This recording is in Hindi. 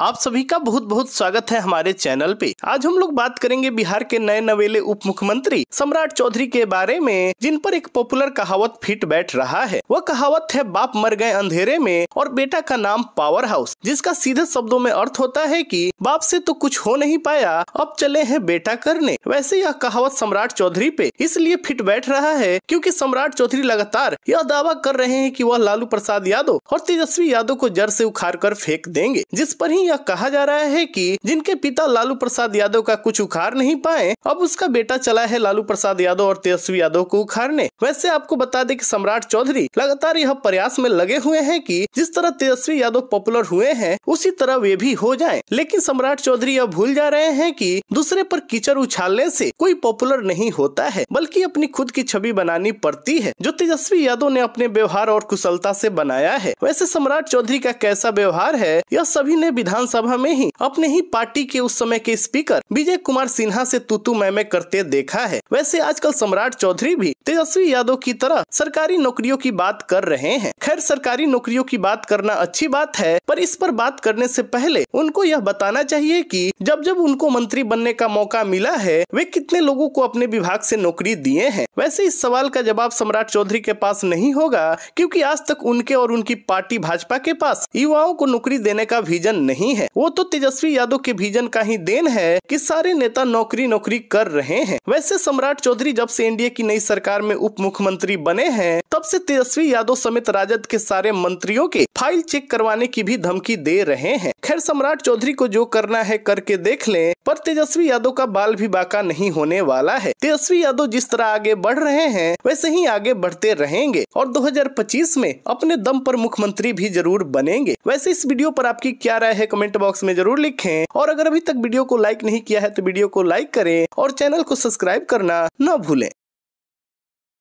आप सभी का बहुत बहुत स्वागत है हमारे चैनल पे आज हम लोग बात करेंगे बिहार के नए नवेले उप मुख्यमंत्री सम्राट चौधरी के बारे में जिन पर एक पॉपुलर कहावत फिट बैठ रहा है वह कहावत है बाप मर गए अंधेरे में और बेटा का नाम पावर हाउस जिसका सीधे शब्दों में अर्थ होता है कि बाप से तो कुछ हो नहीं पाया अब चले हैं बेटा करने वैसे यह कहावत सम्राट चौधरी पे इसलिए फिट बैठ रहा है क्यूँकी सम्राट चौधरी लगातार यह दावा कर रहे हैं की वह लालू प्रसाद यादव और तेजस्वी यादव को जड़ ऐसी उखाड़ कर फेंक देंगे जिस पर ही यह कहा जा रहा है कि जिनके पिता लालू प्रसाद यादव का कुछ उखाड़ नहीं पाए अब उसका बेटा चला है लालू प्रसाद यादव और तेजस्वी यादव को उखाड़ने वैसे आपको बता दें कि सम्राट चौधरी लगातार यह प्रयास में लगे हुए हैं कि जिस तरह तेजस्वी यादव पॉपुलर हुए हैं उसी तरह वे भी हो जाए लेकिन सम्राट चौधरी यह भूल जा रहे हैं कि दूसरे पर कीचड़ उछालने से कोई पॉपुलर नहीं होता है बल्कि अपनी खुद की छवि बनानी पड़ती है जो तेजस्वी यादव ने अपने व्यवहार और कुशलता से बनाया है वैसे सम्राट चौधरी का कैसा व्यवहार है यह सभी ने विधानसभा में ही अपने ही पार्टी के उस समय के स्पीकर विजय कुमार सिन्हा से तूतू मैमे करते देखा है वैसे आजकल सम्राट चौधरी भी तेजस्वी यादव की तरह सरकारी नौकरियों की बात कर रहे हैं खैर सरकारी नौकरियों की बात करना अच्छी बात है पर इस पर बात करने से पहले उनको यह बताना चाहिए कि जब जब उनको मंत्री बनने का मौका मिला है वे कितने लोगों को अपने विभाग से नौकरी दिए हैं वैसे इस सवाल का जवाब सम्राट चौधरी के पास नहीं होगा क्योंकि आज तक उनके और उनकी पार्टी भाजपा के पास युवाओं को नौकरी देने का विजन नहीं नहीं है वो तो तेजस्वी यादव के भीजन का ही देन है कि सारे नेता नौकरी नौकरी कर रहे हैं वैसे सम्राट चौधरी जब से एनडीए की नई सरकार में उप मुख्यमंत्री बने हैं तब से तेजस्वी यादव समेत राजद के सारे मंत्रियों के फाइल चेक करवाने की भी धमकी दे रहे हैं खैर सम्राट चौधरी को जो करना है करके देख ले पर तेजस्वी यादव का बाल भी बाका नहीं होने वाला है तेजस्वी यादव जिस तरह आगे बढ़ रहे हैं वैसे ही आगे बढ़ते रहेंगे और 2025 में अपने दम पर मुख्यमंत्री भी जरूर बनेंगे वैसे इस वीडियो पर आपकी क्या राय है कमेंट बॉक्स में जरूर लिखें और अगर अभी तक वीडियो को लाइक नहीं किया है तो वीडियो को लाइक करें और चैनल को सब्सक्राइब करना ना भूलें